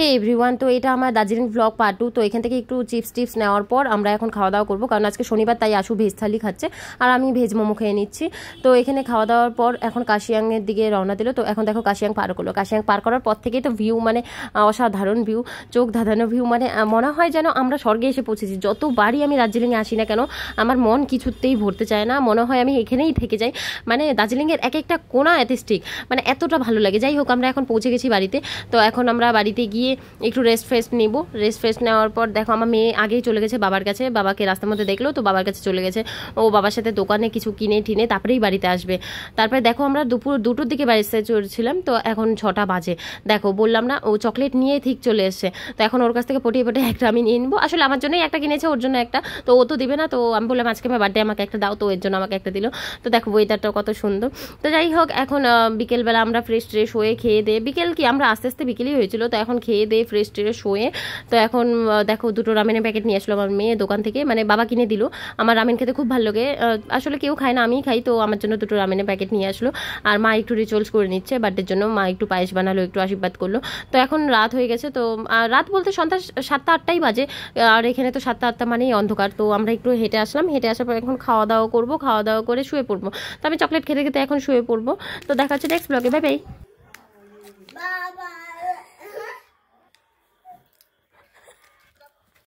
হে everyone তো এটা আমার দার্জিলিং ব্লগ পার্ট টু তো এখান থেকে একটু চিপস টিপস নেওয়ার পর আমরা এখন খাওয়া দাওয়া করবো কারণ আজকে শনিবার তাই আশু ভেজ থালি খাচ্ছে আর আমি ভেজ মোমো খেয়ে নিচ্ছি তো এখানে খাওয়া দাওয়ার পর এখন কাশিয়াংয়ের দিকে রওনা দিল তো এখন দেখো কাশিয়াং পার করলো কাশিয়াং পার করার পর থেকেই তো ভিউ মানে অসাধারণ ভিউ চোখ ধাঁধানো ভিউ মানে মনে হয় যেন আমরা স্বর্গে এসে পৌঁছেছি যতবারই আমি দার্জিলিংয়ে আসি না কেন আমার মন কিছুতেই ভরতে চায় না মনে হয় আমি এখানেই থেকে যাই মানে দার্জিলিংয়ের এক একটা কোনা এত স্টিক মানে এতটা ভালো লাগে যাই হোক আমরা এখন পৌঁছে গেছি বাড়িতে তো এখন আমরা বাড়িতে গিয়ে একটু রেস্ট ফ্রেস্ট নিব রেস্ট ফ্রেস্ট নেওয়ার পর দেখো আমার মেয়ে আগেই চলে গেছে বাবার কাছে বাবাকে রাস্তার মধ্যে দেখলো তো বাবার কাছে চলে গেছে ও বাবার সাথে দোকানে কিছু কিনে টিনে তারপরেই বাড়িতে আসবে তারপরে দেখো আমরা দুপুর দুটোর দিকে বাড়িতে চলছিলাম তো এখন ছটা বাজে দেখো বললাম না ও চকলেট নিয়ে ঠিক চলে এসছে তো এখন ওর কাছ থেকে পটিয়ে পটিয়ে একটা আমি নিয়ে নিবো আসলে আমার জন্যই একটা কিনেছে ওর জন্য একটা তো ও তো দিবে না তো আমি বললাম আজকে আমার বার্থডে আমাকে একটা দাও তো এর জন্য আমাকে একটা দিল তো দেখো ওয়েদারটাও কত সুন্দর তো যাই হোক এখন বিকেলবেলা আমরা ফ্রেশ ট্রেশ হয়ে খেয়ে দিয়ে বিকেল কি আমরা আস্তে আস্তে বিকেলই হয়েছিল তো এখন খেয়ে খেয়ে দেয়ে ফ্রেশ ট্রেশ শোয়ে তো এখন দেখো দুটো রামেনের প্যাকেট নিয়ে আসলো আমার মেয়ে দোকান থেকে মানে বাবা কিনে দিল আমার রামেন খেতে খুব ভালো লাগে আসলে কেউ খায় না আমিই খাই তো আমার জন্য দুটো রামেনের প্যাকেট নিয়ে আসলো আর মা একটু রিচুয়ালস করে নিচ্ছে বার্থডের জন্য মা একটু পায়েস বানালো একটু আশীর্বাদ করলো তো এখন রাত হয়ে গেছে তো রাত বলতে সন্ধ্যা সাতটা আটটাই বাজে আর এখানে তো সাতটা আটটা মানেই অন্ধকার তো আমরা একটু হেঁটে আসলাম হেঁটে আসার পর এখন খাওয়া দাওয়া করবো খাওয়া দাওয়া করে শুয়ে পড়বো তো আমি চকলেট খেতে খেতে এখন শুয়ে পড়বো তো দেখা হচ্ছে নেক্সট ব্লগে বাই বাই